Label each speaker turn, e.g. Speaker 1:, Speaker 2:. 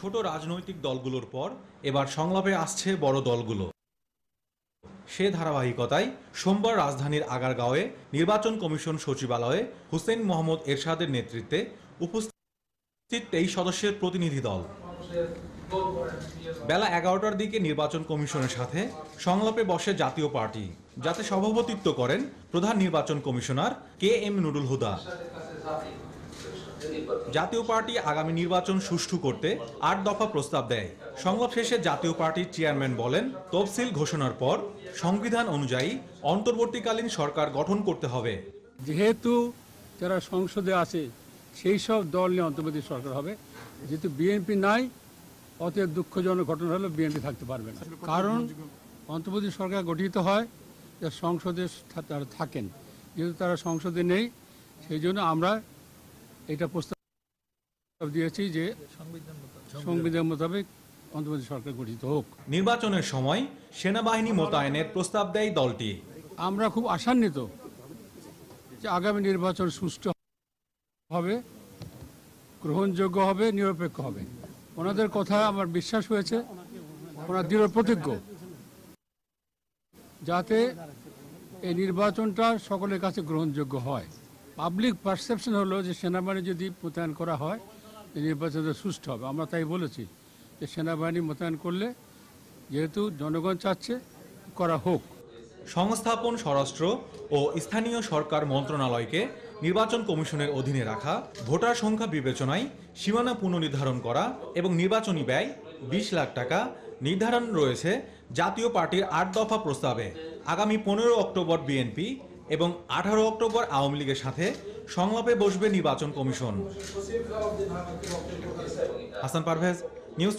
Speaker 1: ছোট রাজনৈতিক দলগুলোর পর এবার সংলাপে আসছে বড় দলগুলো সে ধারাবাহিকতায় সোমবার রাজধানীর আগারগাঁওয়ে নির্বাচন কমিশন সচিবালয়ে হুসেন মোহাম্মদ এরশাদের নেতৃত্বে উপস্থিত তেইশ সদস্যের প্রতিনিধি দল বেলা এগারোটার দিকে নির্বাচন কমিশনের সাথে সংলাপে বসে জাতীয় পার্টি যাতে সভাপতিত্ব করেন প্রধান নির্বাচন commissioner K M Nurul Huda Jatiya Party আগামী নির্বাচন সুষ্ঠু করতে আট দফা প্রস্তাব দেয় সংলাপ শেষে জাতীয় পার্টির চেয়ারম্যান বলেন তফসিল ঘোষণার পর সংবিধান অনুযায়ী অন্তর্বর্তীকালীন সরকার গঠন করতে হবে
Speaker 2: যেহেতু যারা সংসদে আছে সেই সব দল নিয়ে অন্তর্বর্তী সরকার হবে যেহেতু বিএনপি নাই অতএব দুঃখজনক ঘটনা হলে বিএনপি থাকতে পারবে না কারণ অন্তর্বর্তী সরকার গঠিত হয় যা সংসদে তারা থাকেন যেহেতু তারা সংসদে নেই সেই জন্য আমরা এটা প্রস্তাব দিয়েছি যে সংবিধান
Speaker 1: মোতাবেক অন্ধ্রপ্রদেশ সরকার গঠিত হোক নির্বাচনের সময় সেনাবাহিনী মোতায়েনের প্রস্তাব দেয় দলটি আমরা খুব আশান্বিত
Speaker 2: যে আগামী নির্বাচন সুষ্ঠু হবে গ্রহণযোগ্য হবে নিরপেক্ষ হবে ওনাদের কথা আমার বিশ্বাস হয়েছে ওনার দৃঢ় প্রতিজ্ঞ যাতে এই নির্বাচনটা সকলের কাছে গ্রহণযোগ্য হয় পাবলিক পারসেপশন হলো যে সেনাবাহিনী যদি মোতায়েন করা হয় নির্বাচনটা সুষ্ঠু হবে আমরা তাই বলেছি যে সেনাবাহিনী মোতায়েন করলে যেহেতু জনগণ
Speaker 1: চাচ্ছে করা হোক সংস্থাপন স্বরাষ্ট্র ও স্থানীয় সরকার মন্ত্রণালয়কে নির্বাচন কমিশনের অধীনে রাখা ভোটার সংখ্যা বিবেচনায় সীমানা পুনর্নির্ধারণ করা এবং নির্বাচনী ব্যয় বিশ লাখ টাকা নির্ধারণ রয়েছে জাতীয় পার্টির আট দফা প্রস্তাবে আগামী পনেরো অক্টোবর বিএনপি এবং আঠারো অক্টোবর আওয়ামী লীগের সাথে সংলাপে বসবে নির্বাচন কমিশন হাসান পারভেজ